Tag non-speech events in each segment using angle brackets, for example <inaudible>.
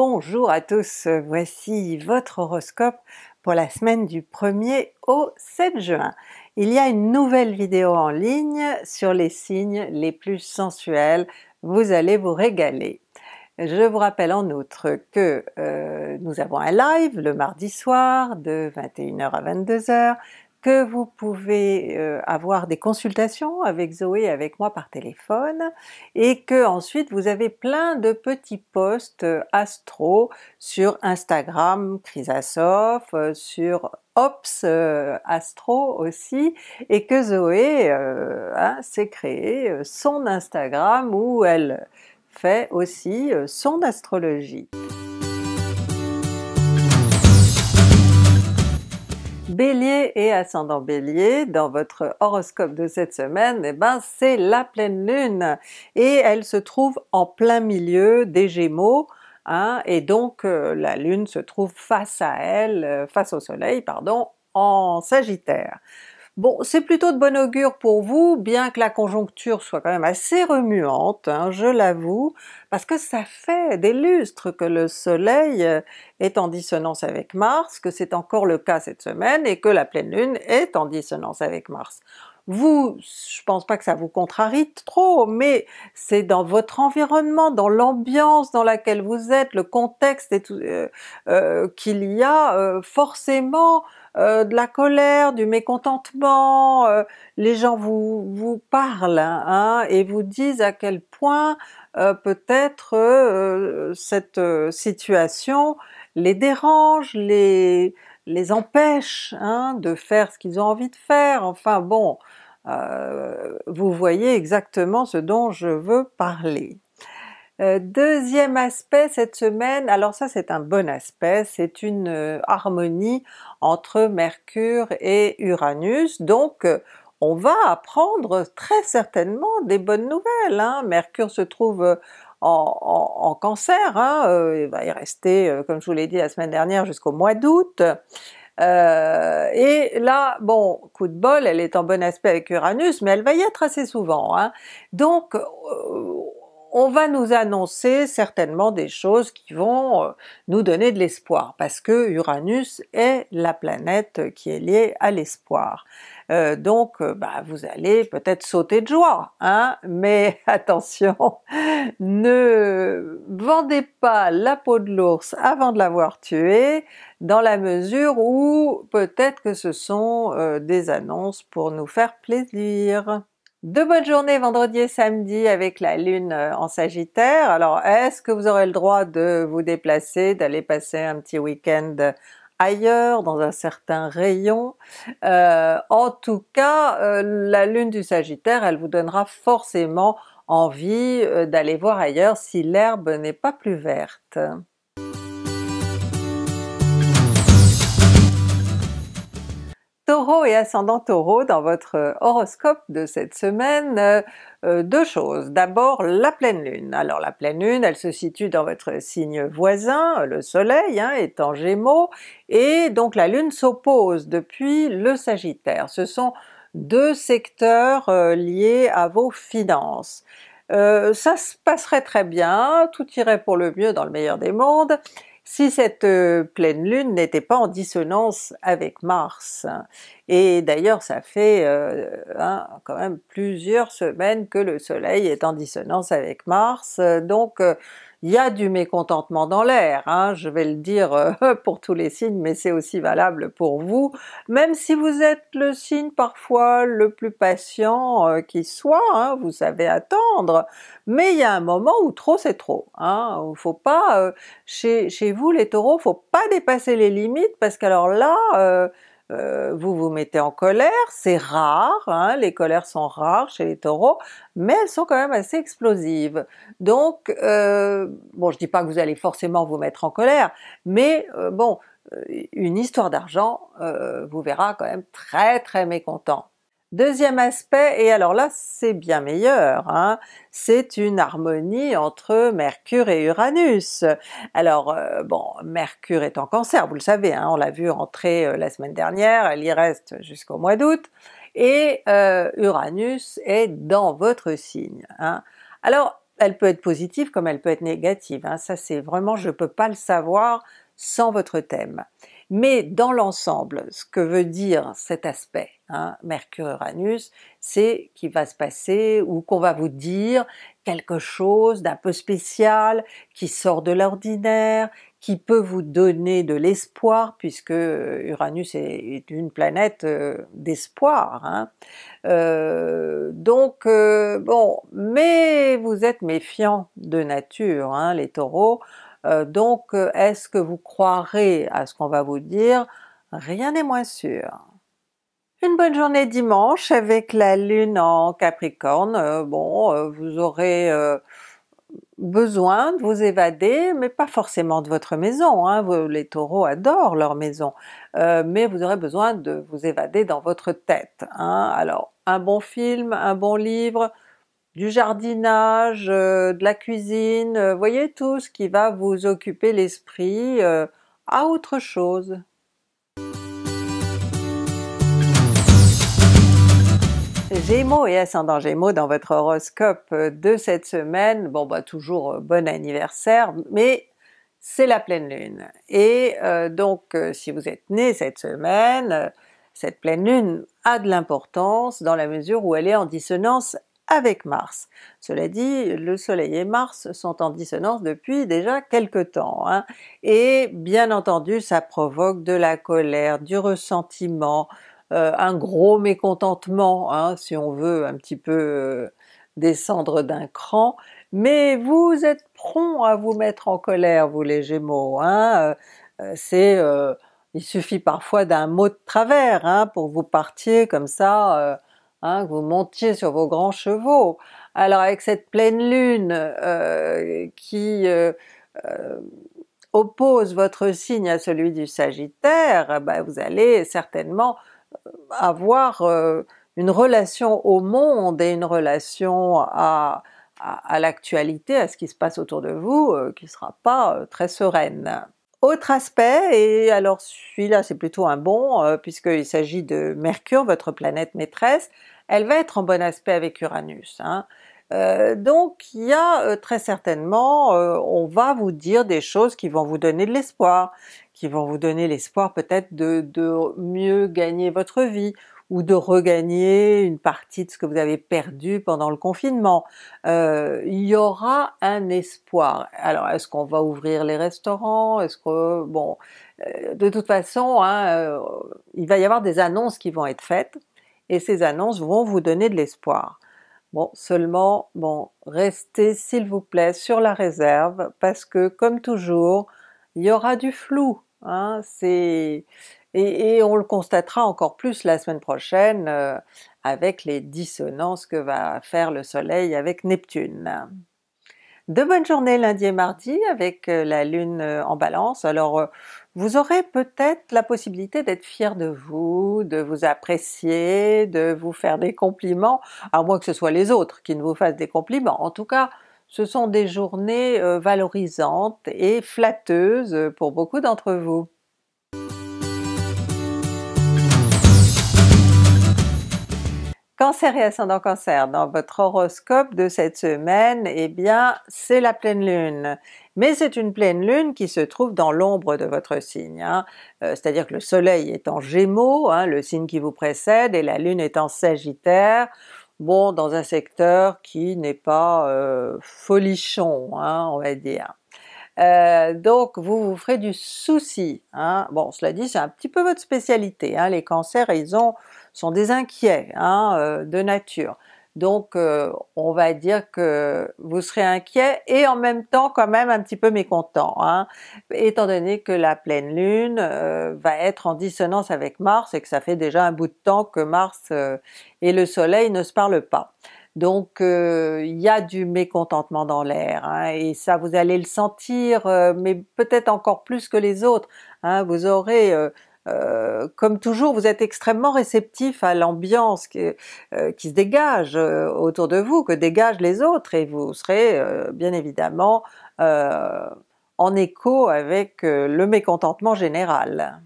Bonjour à tous, voici votre horoscope pour la semaine du 1er au 7 juin. Il y a une nouvelle vidéo en ligne sur les signes les plus sensuels, vous allez vous régaler. Je vous rappelle en outre que euh, nous avons un live le mardi soir de 21h à 22h, que vous pouvez euh, avoir des consultations avec Zoé et avec moi par téléphone, et que ensuite vous avez plein de petits posts euh, astro sur Instagram chrysasoph, euh, sur Ops Astro aussi, et que Zoé hein, s'est créé son Instagram où elle fait aussi son astrologie. Bélier et ascendant Bélier, dans votre horoscope de cette semaine, eh ben c'est la pleine lune et elle se trouve en plein milieu des Gémeaux, hein, et donc euh, la lune se trouve face à elle, euh, face au soleil pardon, en Sagittaire. Bon, c'est plutôt de bon augure pour vous, bien que la conjoncture soit quand même assez remuante, hein, je l'avoue, parce que ça fait des lustres que le soleil euh, est en dissonance avec Mars, que c'est encore le cas cette semaine, et que la pleine lune est en dissonance avec Mars. Vous, je pense pas que ça vous contrarie trop, mais c'est dans votre environnement, dans l'ambiance dans laquelle vous êtes, le contexte et tout, euh, euh, qu'il y a forcément euh, de la colère, du mécontentement. Euh, les gens vous, vous parlent hein, et vous disent à quel point euh, peut-être cette situation les dérange, les, les empêche hein, de faire ce qu'ils ont envie de faire. Enfin bon, vous voyez exactement ce dont je veux parler. Euh, deuxième aspect cette semaine, alors ça c'est un bon aspect, c'est une euh, harmonie entre Mercure et Uranus, donc euh, on va apprendre très certainement des bonnes nouvelles. Hein. Mercure se trouve en, cancer, hein. il va y rester, comme je vous l'ai dit la semaine dernière, jusqu'au mois d'août. et là, bon, coup de bol, elle est en bon aspect avec Uranus, mais elle va y être assez souvent. Hein. Donc on va nous annoncer certainement des choses qui vont euh, nous donner de l'espoir, parce que Uranus est la planète qui est liée à l'espoir. Euh, donc euh, bah, vous allez peut-être sauter de joie, hein, mais <laughs> attention, ne vendez pas la peau de l'ours avant de l'avoir tué, dans la mesure où peut-être que ce sont des annonces pour nous faire plaisir. De bonnes journées vendredi et samedi avec la lune euh, en Sagittaire. Alors est-ce que vous aurez le droit de vous déplacer, d'aller passer un petit week-end ailleurs, dans un certain rayon? Euh, en tout cas, euh, la lune du Sagittaire, elle vous donnera forcément envie d'aller voir ailleurs si l'herbe n'est pas plus verte. et ascendant Taureau, dans votre euh, horoscope de cette semaine, euh, euh, deux choses. D'abord la pleine lune. Alors la pleine lune, elle se situe dans votre signe voisin, le soleil hein, est en Gémeaux, et donc la lune s'oppose depuis le Sagittaire. Ce sont deux secteurs liés à vos finances. ça se passerait très bien, tout irait pour le mieux dans le meilleur des mondes, si cette euh, pleine lune n'était pas en dissonance avec Mars. Et d'ailleurs ça fait euh, quand même plusieurs semaines que le Soleil est en dissonance avec Mars, euh, donc il y a du mécontentement dans l'air, hein, je vais le dire euh, <laughs> pour tous les signes, mais c'est aussi valable pour vous, même si vous êtes le signe parfois le plus patient euh, qui soit, hein, vous savez attendre, mais il y a un moment où trop c'est trop. Hein, faut pas, euh, chez, chez, vous les taureaux, faut pas dépasser les limites, parce qu'alors là, euh, vous vous mettez en colère, c'est rare, hein, les colères sont rares chez les taureaux, mais elles sont quand même assez explosives. Donc, euh, bon je dis pas que vous allez forcément vous mettre en colère, mais euh, bon, euh, une histoire d'argent vous verra quand même très très mécontent. Deuxième aspect, et alors là c'est bien meilleur, hein, c'est une harmonie entre Mercure et Uranus. Alors euh, bon, Mercure est en Cancer, vous le savez, hein, on l'a vu rentrer euh, la semaine dernière, elle y reste jusqu'au mois d'août, et euh, Uranus est dans votre signe. Hein. Alors elle peut être positive comme elle peut être négative, ça c'est vraiment je ne peux pas le savoir sans votre thème. Mais dans l'ensemble, ce que veut dire cet aspect, hein, Mercure-Uranus, c'est qu'il va se passer ou qu'on va vous dire quelque chose d'un peu spécial, qui sort de l'ordinaire, qui peut vous donner de l'espoir, puisque euh, Uranus est, une planète euh, d'espoir. Hein. Euh, donc, bon, mais vous êtes méfiants de nature, hein, les taureaux, euh, donc euh, est-ce que vous croirez à ce qu'on va vous dire? Rien n'est moins sûr. Une bonne journée dimanche avec la Lune en Capricorne. Euh, bon, vous aurez besoin de vous évader, mais pas forcément de votre maison, hein. les taureaux adorent leur maison, mais vous aurez besoin de vous évader dans votre tête. Hein. Alors un bon film, un bon livre, du jardinage, euh, de la cuisine, euh, voyez tout ce qui va vous occuper l'esprit euh, à autre chose. Gémeaux et ascendant Gémeaux dans votre horoscope de cette semaine, bon bah toujours bon anniversaire, mais c'est la pleine lune. Et donc si vous êtes né cette semaine, cette pleine lune a de l'importance dans la mesure où elle est en dissonance avec Mars. Cela dit, le Soleil et Mars sont en dissonance depuis déjà quelque temps, hein. et bien entendu ça provoque de la colère, du ressentiment, euh, un gros mécontentement hein, si on veut un petit peu euh, descendre d'un cran, mais vous êtes prompt à vous mettre en colère vous les Gémeaux, hein. euh, c'est il suffit parfois d'un mot de travers pour vous partir comme ça Hein, que vous montiez sur vos grands chevaux. Alors avec cette pleine lune euh, qui euh, euh, oppose votre signe à celui du Sagittaire, bah, vous allez certainement avoir une relation au monde et une relation à, à l'actualité, à ce qui se passe autour de vous, qui ne sera pas très sereine. Autre aspect, et alors celui-là c'est plutôt un bon euh, puisqu'il s'agit de Mercure, votre planète maîtresse, elle va être en bon aspect avec Uranus. Hein. Euh, donc il y a euh, très certainement, on va vous dire des choses qui vont vous donner de l'espoir, qui vont vous donner l'espoir peut-être de, mieux gagner votre vie, ou de regagner une partie de ce que vous avez perdu pendant le confinement. Euh, il y aura un espoir. Alors est-ce qu'on va ouvrir les restaurants Est-ce que bon, euh, de toute façon, hein, euh, il va y avoir des annonces qui vont être faites et ces annonces vont vous donner de l'espoir. Bon, seulement, bon, restez s'il vous plaît sur la réserve parce que comme toujours, il y aura du flou. Hein, c'est et, on le constatera encore plus la semaine prochaine euh, avec les dissonances que va faire le soleil avec Neptune. De bonnes journées lundi et mardi avec euh, la lune euh, en balance. Alors vous aurez peut-être la possibilité d'être fier de vous, de vous apprécier, de vous faire des compliments, à moins que ce soit les autres qui ne vous fassent des compliments. En tout cas, ce sont des journées valorisantes et flatteuses pour beaucoup d'entre vous. Cancer et ascendant Cancer, dans votre horoscope de cette semaine, eh bien c'est la pleine lune. Mais c'est une pleine lune qui se trouve dans l'ombre de votre signe, hein. euh, c'est-à-dire que le soleil est en Gémeaux, hein, le signe qui vous précède, et la lune est en Sagittaire, bon dans un secteur qui n'est pas euh, folichon, hein, on va dire. Euh, donc vous vous ferez du souci. Bon cela dit c'est un petit peu votre spécialité, les cancers ils ont sont des inquiets hein, euh, de nature. Donc euh, on va dire que vous serez inquiet et en même temps quand même un petit peu mécontent, hein. étant donné que la pleine lune euh, va être en dissonance avec Mars et que ça fait déjà un bout de temps que Mars et le Soleil ne se parlent pas. Donc il y a du mécontentement dans l'air hein, et ça vous allez le sentir, mais peut-être encore plus que les autres. vous aurez euh, comme toujours, vous êtes extrêmement réceptif à l'ambiance qui, euh, se dégage euh, autour de vous, que dégagent les autres, et vous serez bien évidemment en écho avec le mécontentement général.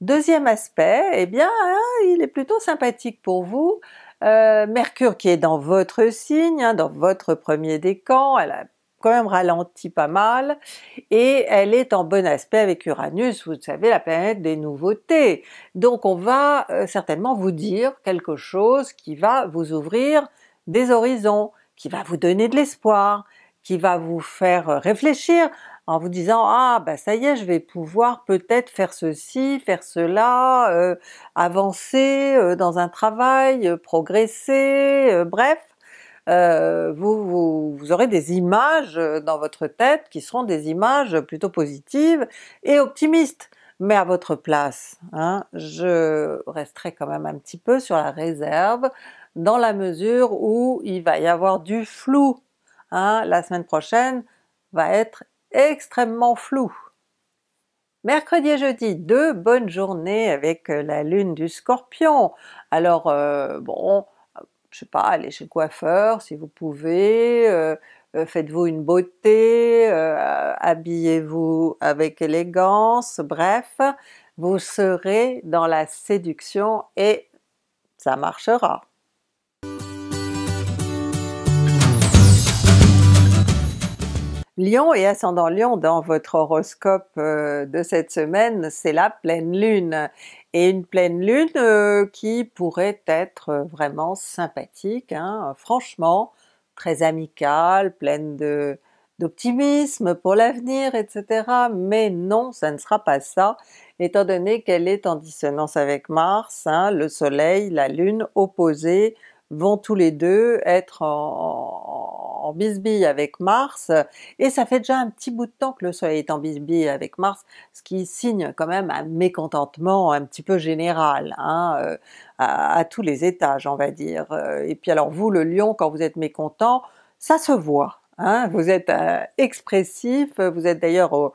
Deuxième aspect, eh bien hein, il est plutôt sympathique pour vous, Mercure qui est dans votre signe, hein, dans votre premier décan, elle a quand même ralenti pas mal, et elle est en bon aspect avec Uranus, vous savez, la planète des nouveautés. Donc on va euh, certainement vous dire quelque chose qui va vous ouvrir des horizons, qui va vous donner de l'espoir, qui va vous faire euh, réfléchir en vous disant ah bah ça y est je vais pouvoir peut-être faire ceci, faire cela, euh, avancer dans un travail, progresser, bref euh, vous, aurez des images euh, dans votre tête qui seront des images plutôt positives et optimistes. Mais à votre place, hein, je resterai quand même un petit peu sur la réserve dans la mesure où il va y avoir du flou. Hein. la semaine prochaine va être extrêmement flou! Mercredi et jeudi, deux bonnes journées avec euh, la lune du Scorpion. Alors bon, je sais pas, allez chez le coiffeur si vous pouvez, euh, euh, faites-vous une beauté, euh, habillez-vous avec élégance, bref, vous serez dans la séduction et ça marchera. Lion et ascendant Lion dans votre horoscope de cette semaine, c'est la pleine lune et une pleine lune euh, qui pourrait être euh, vraiment sympathique, hein. franchement, très amicale, pleine d'optimisme pour l'avenir, etc. Mais non, ça ne sera pas ça, étant donné qu'elle est en dissonance avec Mars, hein. le Soleil, la Lune opposée vont tous les deux être en en bisbille avec Mars, et ça fait déjà un petit bout de temps que le Soleil est en bisbille avec Mars, ce qui signe quand même un mécontentement un petit peu général, hein, euh, à, tous les étages on va dire. Euh, et puis alors vous, le lion, quand vous êtes mécontent, ça se voit, hein. vous êtes euh, expressif, vous êtes d'ailleurs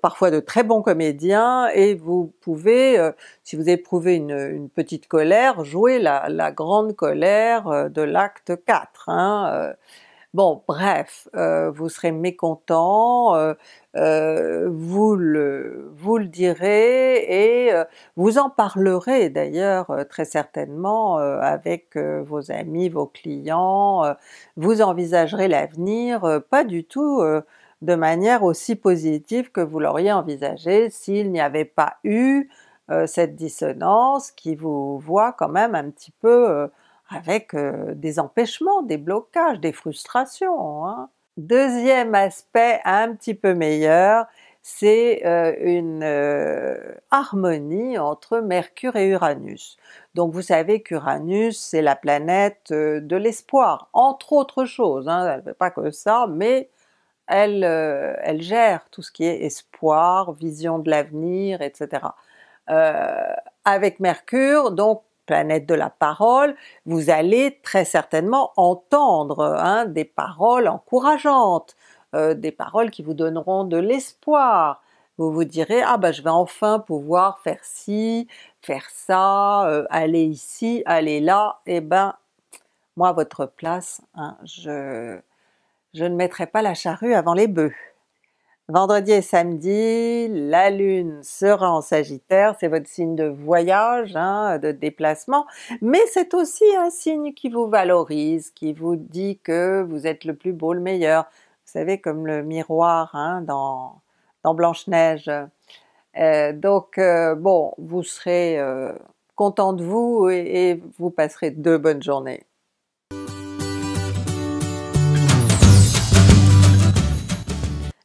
parfois de très bons comédiens, et vous pouvez, si vous éprouvez une, petite colère, jouer la, grande colère de l'acte 4. Bon, bref, euh, vous serez mécontent, euh, euh, vous, le, vous le direz et vous en parlerez d'ailleurs très certainement avec vos amis, vos clients, vous envisagerez l'avenir pas du tout de manière aussi positive que vous l'auriez envisagé s'il n'y avait pas eu cette dissonance qui vous voit quand même un petit peu avec euh, des empêchements, des blocages, des frustrations. Hein. Deuxième aspect un petit peu meilleur, c'est euh, une euh, harmonie entre Mercure et Uranus. Donc vous savez qu'Uranus c'est la planète de l'espoir, entre autres choses, hein. elle ne fait pas que ça, mais elle, elle, gère tout ce qui est espoir, vision de l'avenir, etc. avec Mercure, donc planète de la parole, vous allez très certainement entendre hein, des paroles encourageantes, euh, des paroles qui vous donneront de l'espoir. Vous vous direz « Ah ben je vais enfin pouvoir faire ci, faire ça, euh, aller ici, aller là ». Eh ben, moi à votre place, hein, je, je ne mettrai pas la charrue avant les bœufs. Vendredi et samedi, la Lune sera en Sagittaire, c'est votre signe de voyage, hein, de déplacement, mais c'est aussi un signe qui vous valorise, qui vous dit que vous êtes le plus beau, le meilleur. Vous savez, comme le miroir hein, dans, dans Blanche-Neige. Euh, donc euh, bon, vous serez euh, content de vous et vous passerez deux bonnes journées.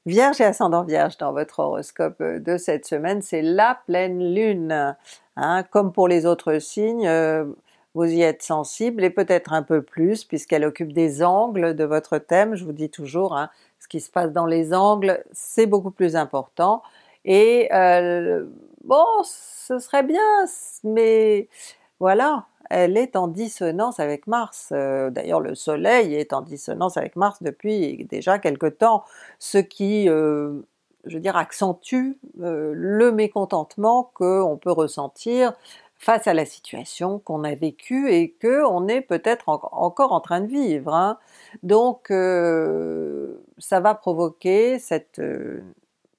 Vierge et ascendant Vierge dans votre horoscope euh, de cette semaine, c'est la pleine lune. Hein. comme pour les autres signes, euh, vous y êtes sensible et peut-être un peu plus puisqu'elle occupe des angles de votre thème. Je vous dis toujours, hein, ce qui se passe dans les angles, c'est beaucoup plus important. Et euh, bon, ce serait bien, mais voilà, elle est en dissonance avec Mars. Euh, d'ailleurs le Soleil est en dissonance avec Mars depuis déjà quelque temps, ce qui, euh, je veux dire, accentue euh, le mécontentement qu'on peut ressentir face à la situation qu'on a vécue et que on est peut-être encore en train de vivre. Hein. Donc ça va provoquer cette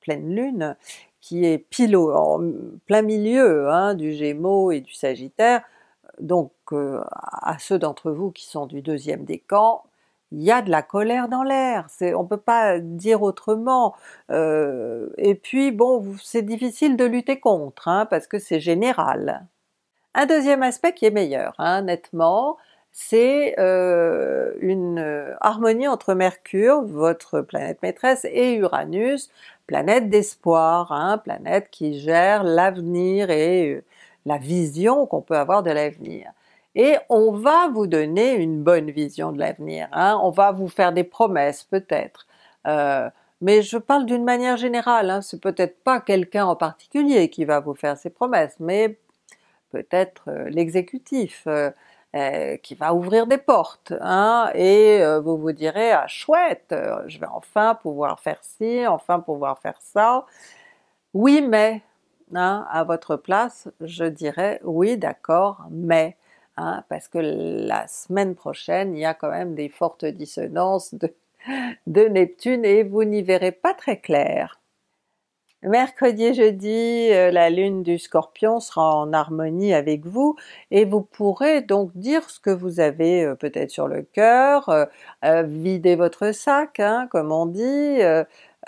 pleine lune qui est pile en plein milieu hein, du Gémeaux et du Sagittaire, donc euh, à ceux d'entre vous qui sont du deuxième décan, il y a de la colère dans l'air, on ne peut pas dire autrement. Euh, et puis bon, c'est difficile de lutter contre, hein, parce que c'est général. Un deuxième aspect qui est meilleur, hein, nettement, c'est euh, une harmonie entre Mercure, votre planète maîtresse, et Uranus, planète d'espoir, hein, planète qui gère l'avenir et la vision qu'on peut avoir de l'avenir. Et on va vous donner une bonne vision de l'avenir, hein. on va vous faire des promesses peut-être. Euh, mais je parle d'une manière générale, hein? c'est peut-être pas quelqu'un en particulier qui va vous faire ses promesses, mais peut-être euh, l'exécutif euh, qui va ouvrir des portes, hein. et vous vous direz « ah chouette, je vais enfin pouvoir faire ci, enfin pouvoir faire ça ». Oui mais, à votre place, je dirais oui d'accord, mais hein, parce que la semaine prochaine, il y a quand même des fortes dissonances de, Neptune et vous n'y verrez pas très clair. Mercredi et jeudi, euh, la lune du Scorpion sera en harmonie avec vous et vous pourrez donc dire ce que vous avez euh, peut-être sur le cœur, euh, vider votre sac, hein, comme on dit,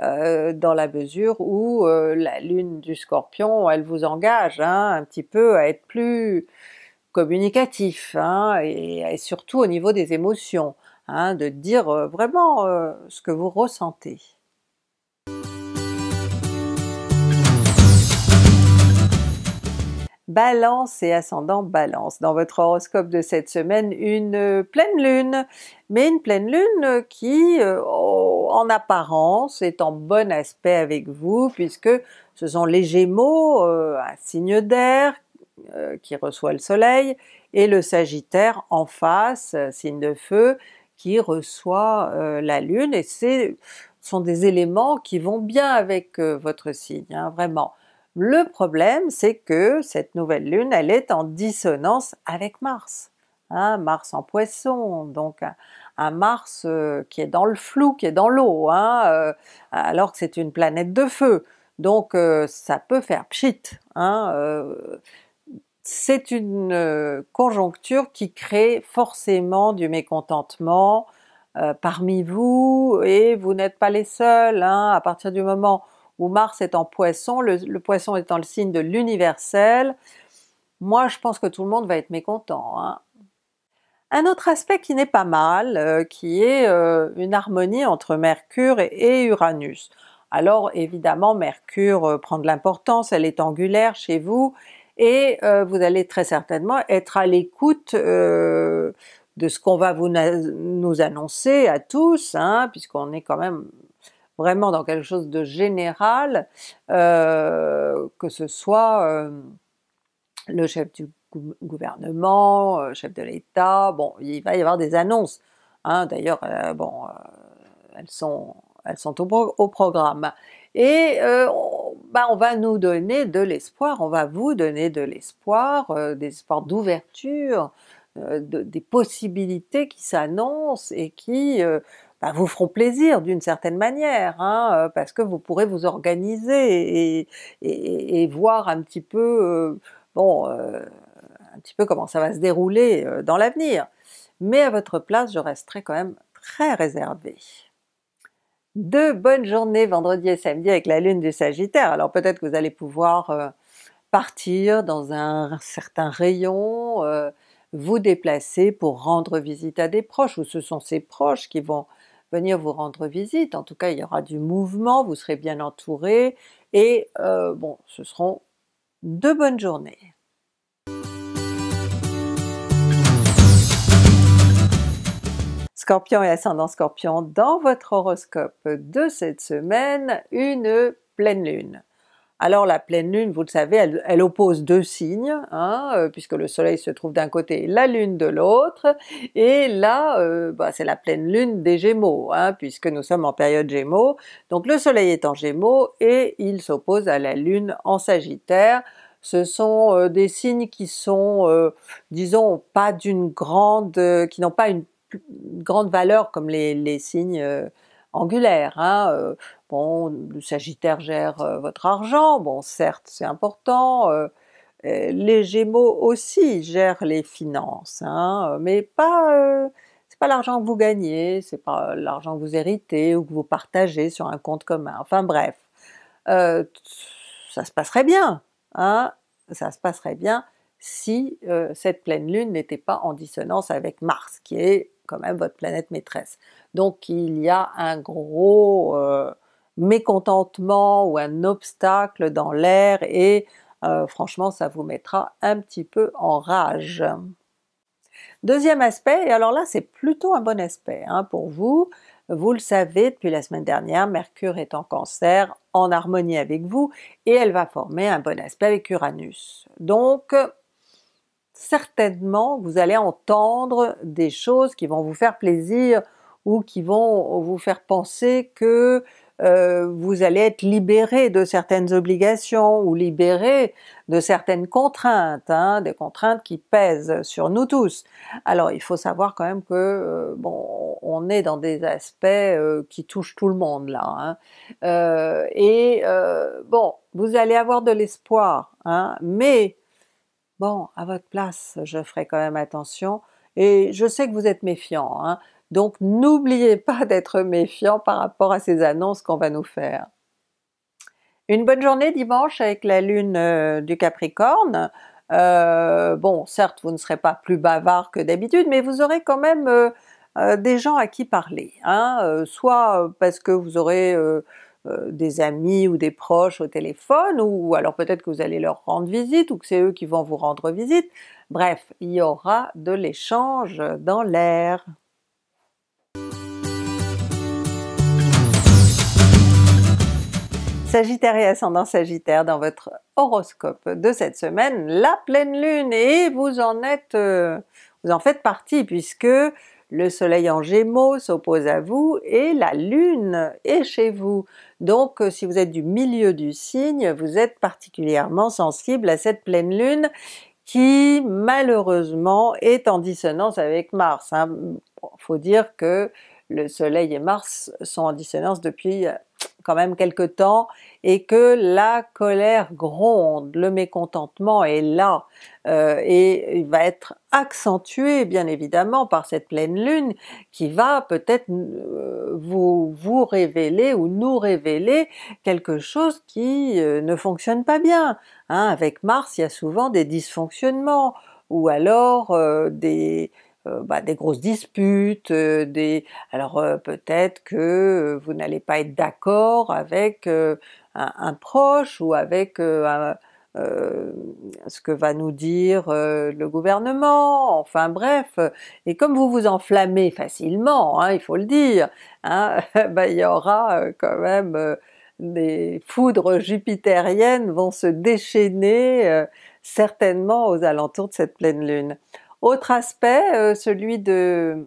euh, dans la mesure où euh, la lune du scorpion, elle vous engage hein, un petit peu à être plus communicatif hein, et, surtout au niveau des émotions, hein, de dire euh, vraiment ce que vous ressentez. Balance et ascendant Balance. Dans votre horoscope de cette semaine, une pleine lune, mais une pleine lune qui, euh, en apparence, est en bon aspect avec vous, puisque ce sont les Gémeaux, euh, un signe d'air euh, qui reçoit le Soleil, et le Sagittaire en face, signe de feu, qui reçoit la Lune, et ce sont des éléments qui vont bien avec votre signe, hein, vraiment. Le problème, c'est que cette nouvelle lune, elle est en dissonance avec Mars. Hein, Mars en poisson, donc un, Mars euh, qui est dans le flou, qui est dans l'eau, hein, euh, alors que c'est une planète de feu. Donc euh, ça peut faire pchit. Hein, c'est une conjoncture qui crée forcément du mécontentement parmi vous, et vous n'êtes pas les seuls, à partir du moment où Mars est en poisson, le, poisson poisson étant le signe de l'universel, moi je pense que tout le monde va être mécontent. Hein. Un autre aspect qui n'est pas mal, euh, qui est euh, une harmonie entre Mercure et, Uranus. Alors évidemment Mercure euh, prend de l'importance, elle est angulaire chez vous, et vous allez très certainement être à l'écoute de ce qu'on va vous nous annoncer à tous, hein, puisqu'on est quand même vraiment dans quelque chose de général, euh, que ce soit euh, le chef du gouvernement, euh, chef de l'État, bon, il va y avoir des annonces. Hein. D'ailleurs, bon, elles sont, elles sont au, programme. Et on, ben, on, va nous donner de l'espoir, on va vous donner de l'espoir, des espoirs d'ouverture, des possibilités qui s'annoncent et qui bah, vous feront plaisir d'une certaine manière, hein, euh, parce que vous pourrez vous organiser et, voir un petit peu, euh, bon, euh, un petit peu comment ça va se dérouler dans l'avenir. Mais à votre place, je resterai quand même très réservée. Deux bonnes journées vendredi et samedi avec la lune du Sagittaire. Alors peut-être que vous allez pouvoir partir dans un certain rayon, vous déplacer pour rendre visite à des proches, ou ce sont ces proches qui vont venir vous rendre visite. En tout cas, il y aura du mouvement, vous serez bien entouré et euh, bon, ce seront deux bonnes journées. Scorpion et ascendant Scorpion, dans votre horoscope de cette semaine, une pleine lune. Alors la pleine lune, vous le savez, elle, oppose deux signes, hein, euh, puisque le Soleil se trouve d'un côté et la lune de l'autre, et là, euh, bah, c'est la pleine lune des Gémeaux, hein, puisque nous sommes en période Gémeaux, donc le Soleil est en Gémeaux et il s'oppose à la lune en Sagittaire. Ce sont euh, des signes qui sont, disons, pas d'une grande, qui n'ont pas une, grande valeur comme les signes angulaire. Hein, euh, bon, le Sagittaire gère euh, votre argent, bon certes c'est important, euh, les Gémeaux aussi gèrent les finances, hein, mais pas c'est pas l'argent que vous gagnez, c'est pas l'argent que vous héritez ou que vous partagez sur un compte commun. Enfin bref, ça se passerait bien, hein, ça se passerait bien si cette pleine lune n'était pas en dissonance avec Mars, qui est quand même votre planète maîtresse. Donc il y a un gros euh, mécontentement ou un obstacle dans l'air et euh, franchement ça vous mettra un petit peu en rage. Deuxième aspect, et alors là c'est plutôt un bon aspect hein, pour vous, vous le savez depuis la semaine dernière, Mercure est en cancer, en harmonie avec vous, et elle va former un bon aspect avec Uranus. Donc certainement vous allez entendre des choses qui vont vous faire plaisir ou qui vont vous faire penser que euh, vous allez être libéré de certaines obligations ou libéré de certaines contraintes, hein, des contraintes qui pèsent sur nous tous. Alors il faut savoir quand même que euh, bon, on est dans des aspects euh, qui touchent tout le monde là. Hein. et bon, vous allez avoir de l'espoir, hein, mais Bon, à votre place, je ferai quand même attention, et je sais que vous êtes méfiant, hein, donc n'oubliez pas <laughs> d'être méfiant par rapport à ces annonces qu'on va nous faire. Une bonne journée dimanche avec la lune euh, du Capricorne. Euh, bon, certes, vous ne serez pas plus bavard que d'habitude, mais vous aurez quand même euh, des gens à qui parler, hein, soit parce que vous aurez euh, des amis ou des proches au téléphone, ou, alors peut-être que vous allez leur rendre visite, ou que c'est eux qui vont vous rendre visite. Bref, il y aura de l'échange dans l'air. Sagittaire et ascendant Sagittaire dans votre horoscope de cette semaine, la pleine lune, et vous en êtes, euh, vous en faites partie puisque le soleil en gémeaux s'oppose à vous et la lune est chez vous. Donc euh, si vous êtes du milieu du signe, vous êtes particulièrement sensible à cette pleine lune qui malheureusement est en dissonance avec Mars. Il hein. faut dire que le soleil et Mars sont en dissonance depuis euh, quand même quelque temps et que la colère gronde, le mécontentement est là euh, et il va être accentué bien évidemment par cette pleine lune qui va peut-être euh, vous, vous révéler ou nous révéler quelque chose qui euh, ne fonctionne pas bien. Hein. avec Mars il y a souvent des dysfonctionnements ou alors des, euh, bah, des grosses disputes, euh, des alors euh, peut-être que vous n'allez pas être d'accord avec un, proche ou avec ce que va nous dire le gouvernement, enfin bref. Et comme vous vous enflammez facilement, hein, il faut le dire, hein, <laughs> bah, il y aura quand même des foudres jupitériennes vont se déchaîner certainement aux alentours de cette pleine lune. Autre aspect, euh, celui de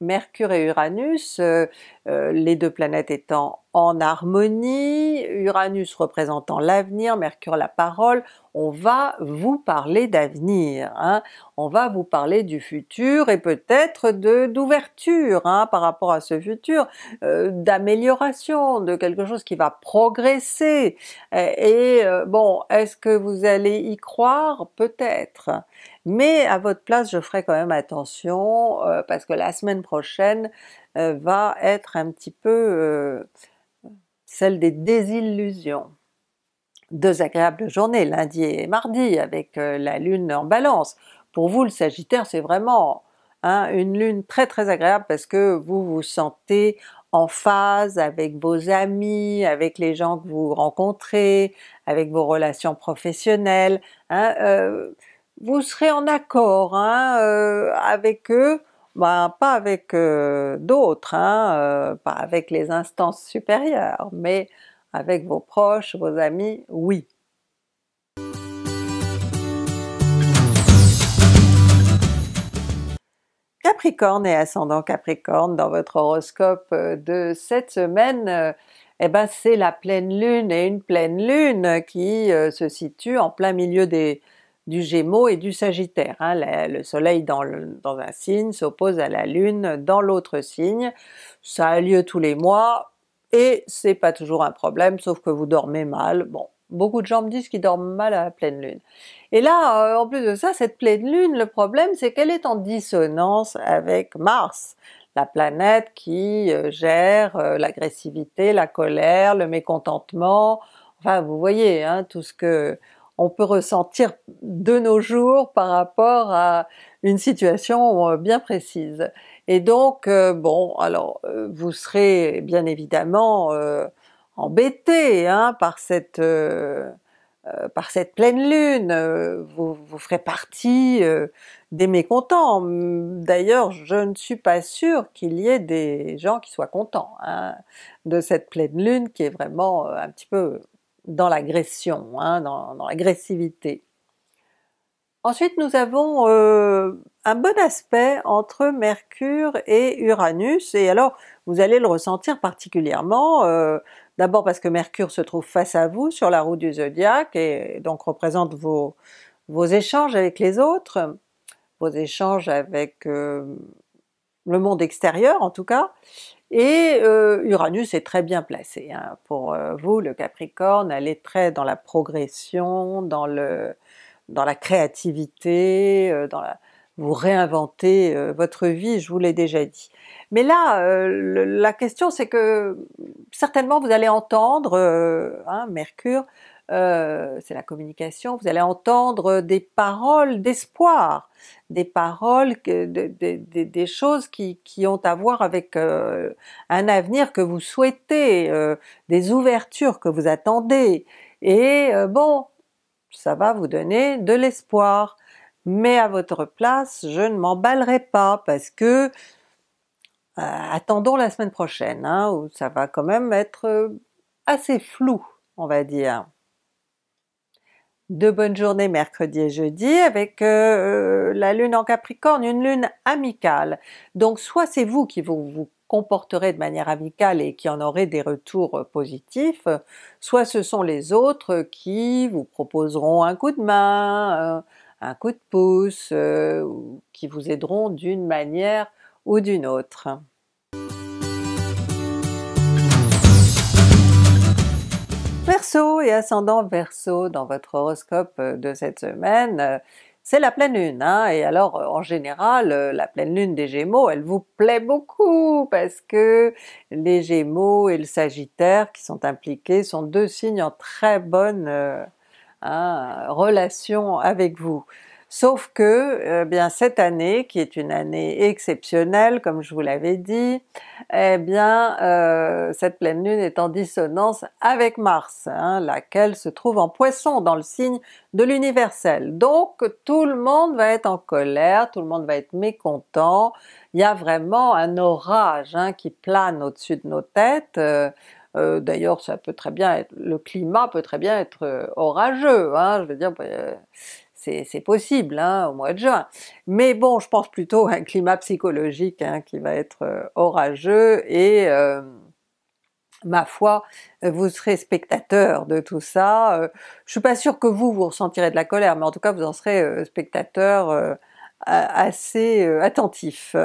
Mercure et Uranus, euh, euh, les deux planètes étant en harmonie, Uranus représentant l'avenir, Mercure la parole, on va vous parler d'avenir, hein? on va vous parler du futur et peut-être de d'ouverture hein, par rapport à ce futur, euh, d'amélioration, de quelque chose qui va progresser. Et, euh, bon, est-ce que vous allez y croire? Peut-être. Mais à votre place, je ferai quand même attention parce que la semaine prochaine, euh, va être un petit peu euh, celle des désillusions. Deux agréables journées, lundi et mardi, avec euh, la lune en balance. Pour vous le Sagittaire c'est vraiment hein, une lune très très agréable parce que vous vous sentez en phase avec vos amis, avec les gens que vous rencontrez, avec vos relations professionnelles, hein, vous serez en accord hein, avec eux, bah, pas avec euh, d'autres, hein, euh, pas avec les instances supérieures, mais avec vos proches, vos amis, oui. Capricorne et ascendant Capricorne dans votre horoscope euh, de cette semaine, eh ben c'est la pleine lune et une pleine lune qui se situe en plein milieu des, du Gémeaux et du Sagittaire. Hein. le Soleil dans, un signe s'oppose à la Lune dans l'autre signe. Ça a lieu tous les mois et c'est pas toujours un problème, sauf que vous dormez mal. Bon, beaucoup de gens me disent qu'ils dorment mal à la pleine Lune. Et là, euh, en plus de ça, cette pleine Lune, le problème c'est qu'elle est en dissonance avec Mars la planète qui euh, gère euh, l'agressivité, la colère, le mécontentement, enfin vous voyez hein, tout ce que on peut ressentir de nos jours par rapport à une situation euh, bien précise. Et donc euh, bon, alors euh, vous serez bien évidemment embêté hein, par cette par cette pleine lune, vous, ferez partie des mécontents. D'ailleurs, je ne suis pas sûre qu'il y ait des gens qui soient contents hein, de cette pleine lune qui est vraiment un petit peu dans l'agression, hein, dans, l'agressivité. Ensuite, nous avons euh, un bon aspect entre Mercure et Uranus, et alors vous allez le ressentir particulièrement, euh, d'abord parce que Mercure se trouve face à vous sur la roue du zodiaque, et donc représente vos, vos échanges avec les autres, vos échanges avec euh, le monde extérieur en tout cas, et euh, Uranus est très bien placé. Hein. Pour euh, vous, le Capricorne, elle est très dans la progression, dans, le, dans la créativité, euh, dans vous réinventez votre vie, je vous l'ai déjà dit. Mais là, la question c'est que certainement vous allez entendre hein, Mercure euh, c'est la communication, vous allez entendre euh, des paroles d'espoir, des paroles, des choses qui, qui, ont à voir avec euh, un avenir que vous souhaitez, des ouvertures que vous attendez. Et bon, ça va vous donner de l'espoir. Mais à votre place, je ne m'emballerai pas parce que attendons la semaine prochaine, hein, où ça va quand même être assez flou, on va dire. De bonnes journées mercredi et jeudi avec euh, euh, la lune en capricorne, une lune amicale. Donc soit c'est vous qui vous comporterez de manière amicale et qui en aurez des retours positifs, soit ce sont les autres qui vous proposeront un coup de main, euh, un coup de pouce, qui vous aideront d'une manière ou d'une autre. et ascendant Verseau dans votre horoscope euh, de cette semaine, euh, c'est la pleine lune, hein, et alors euh, en général, la pleine lune des Gémeaux, elle vous plaît beaucoup parce que les Gémeaux et le Sagittaire qui sont impliqués sont deux signes en très bonne hein, relation avec vous. Sauf que eh bien cette année, qui est une année exceptionnelle, comme je vous l'avais dit, eh bien euh, cette pleine lune est en dissonance avec Mars, hein, laquelle se trouve en Poisson dans le signe de l'universel. Donc tout le monde va être en colère, tout le monde va être mécontent, il y a vraiment un orage hein, qui plane au-dessus de nos têtes. Euh, euh, d'ailleurs, ça peut très bien être, le climat peut très bien être orageux, hein, je veux dire, c'est possible hein, au mois de juin. Mais bon, je pense plutôt à un climat psychologique hein, qui va être euh, orageux et euh, ma foi, vous serez spectateur de tout ça. Euh, je suis pas sûre que vous, vous ressentirez de la colère, mais en tout cas vous en serez spectateur assez attentif.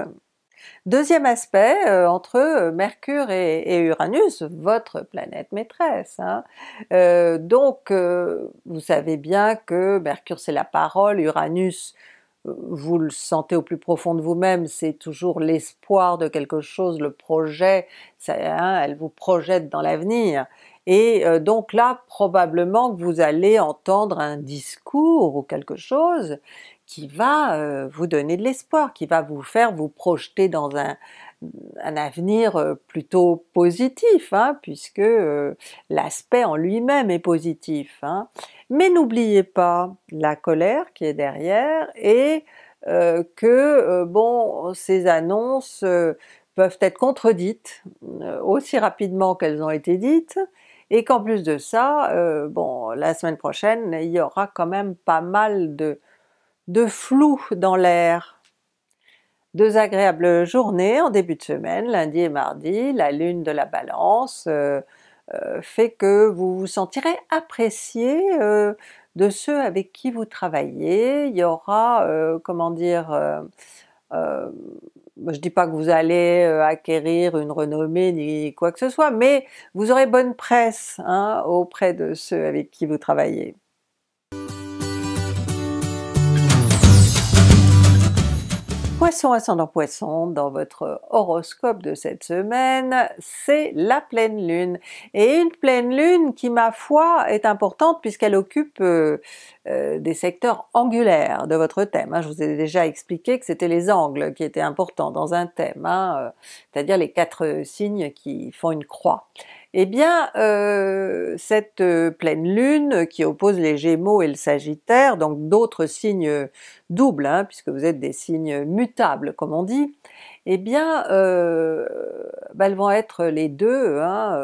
Deuxième aspect, euh, entre euh, Mercure et, Uranus, votre planète maîtresse. Hein. Euh, donc vous savez bien que Mercure c'est la parole, Uranus vous le sentez au plus profond de vous-même, c'est toujours l'espoir de quelque chose, le projet, hein, elle vous projette dans l'avenir. Et donc là, probablement que vous allez entendre un discours ou quelque chose qui va euh, vous donner de l'espoir, qui va vous faire vous projeter dans un, un avenir euh, plutôt positif, hein, puisque euh, l'aspect en lui-même est positif. Hein. Mais n'oubliez pas la colère qui est derrière et que bon, ces annonces peuvent être contredites aussi rapidement qu'elles ont été dites, et qu'en plus de ça, bon, la semaine prochaine, il y aura quand même pas mal de de flou dans l'air. Deux agréables journées en début de semaine, lundi et mardi, la lune de la balance euh, euh, fait que vous vous sentirez apprécié euh, de ceux avec qui vous travaillez, il y aura, comment dire, je ne dis pas que vous allez acquérir une renommée ni quoi que ce soit, mais vous aurez bonne presse hein, auprès de ceux avec qui vous travaillez. Poisson ascendant Poisson, dans votre horoscope de cette semaine, c'est la pleine lune. Et une pleine lune qui, ma foi, est importante puisqu'elle occupe euh, euh, des secteurs angulaires de votre thème. Hein. Je vous ai déjà expliqué que c'était les angles qui étaient importants dans un thème, hein, euh, c'est-à-dire les quatre signes qui font une croix. Eh bien, euh, cette euh, pleine lune qui oppose les Gémeaux et le Sagittaire, donc d'autres signes doubles, hein, puisque vous êtes des signes mutables comme on dit, eh bien, euh, bah, elles vont être les deux hein,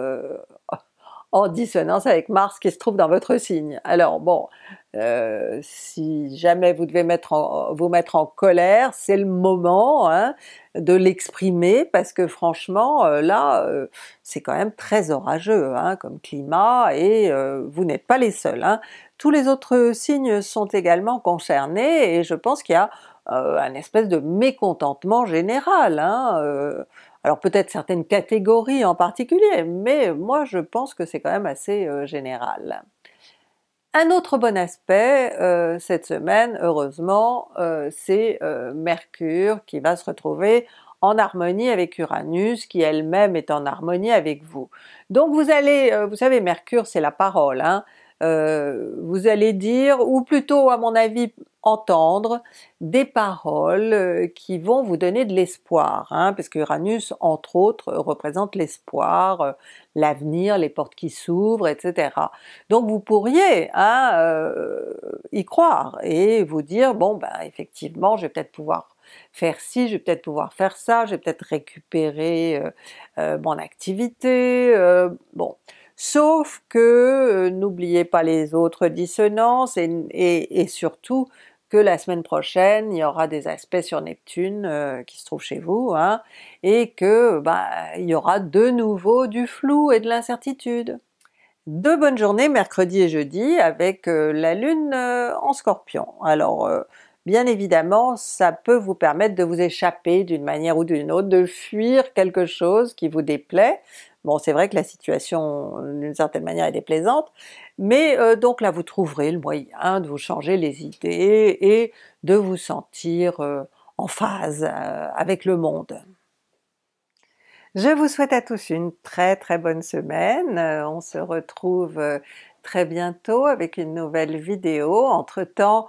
en dissonance avec Mars qui se trouve dans votre signe. Alors bon, euh, si jamais vous devez mettre vous mettre en colère, c'est le moment hein, de l'exprimer parce que franchement euh, là euh, c'est quand même très orageux hein, comme climat et vous n'êtes pas les seuls. Hein. Tous les autres signes sont également concernés et je pense qu'il y a un espèce de mécontentement général. Hein, alors peut-être certaines catégories en particulier, mais moi je pense que c'est quand même assez général. Un autre bon aspect euh, cette semaine, heureusement, euh, c'est euh, Mercure qui va se retrouver en harmonie avec Uranus, qui elle-même est en harmonie avec vous. Donc vous allez, vous savez, Mercure c'est la parole, hein, euh, vous allez dire, ou plutôt à mon avis entendre, des paroles euh, qui vont vous donner de l'espoir, hein, parce que Uranus, entre autres, représente l'espoir, euh, l'avenir, les portes qui s'ouvrent, etc. Donc vous pourriez hein, y croire et vous dire, bon ben effectivement, je vais peut-être pouvoir faire ci, je vais peut-être pouvoir faire ça, je vais peut-être récupérer mon activité, bon. Sauf que euh, n'oubliez pas les autres dissonances et, surtout que la semaine prochaine, il y aura des aspects sur Neptune euh, qui se trouvent chez vous, hein, et que bah, il y aura de nouveau du flou et de l'incertitude. Deux bonnes journées mercredi et jeudi avec euh, la Lune en Scorpion. Alors bien évidemment ça peut vous permettre de vous échapper d'une manière ou d'une autre, de fuir quelque chose qui vous déplaît, Bon, c'est vrai que la situation, d'une certaine manière, elle est plaisante, mais euh, donc là, vous trouverez le moyen de vous changer les idées et de vous sentir euh, en phase euh, avec le monde. Je vous souhaite à tous une très très bonne semaine, on se retrouve très bientôt avec une nouvelle vidéo. Entre-temps,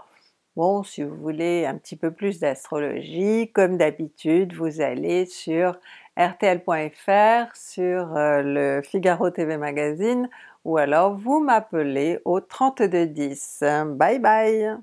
bon, si vous voulez un petit peu plus d'astrologie, comme d'habitude, vous allez sur rtl.fr, sur euh, le Figaro TV Magazine ou alors vous m'appelez au 3210. Bye bye!